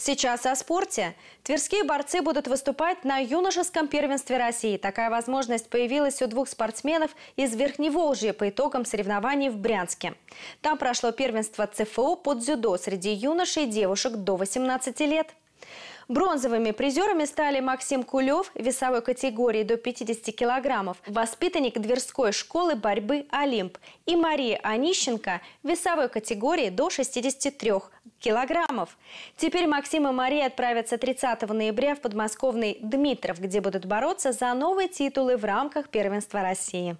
Сейчас о спорте. Тверские борцы будут выступать на юношеском первенстве России. Такая возможность появилась у двух спортсменов из Верхневолжья по итогам соревнований в Брянске. Там прошло первенство ЦФО по дзюдо среди юношей и девушек до 18 лет. Бронзовыми призерами стали Максим Кулев весовой категории до 50 килограммов, воспитанник дверской школы борьбы «Олимп» и Мария Онищенко весовой категории до 63 килограммов. Теперь Максим и Мария отправятся 30 ноября в подмосковный Дмитров, где будут бороться за новые титулы в рамках первенства России.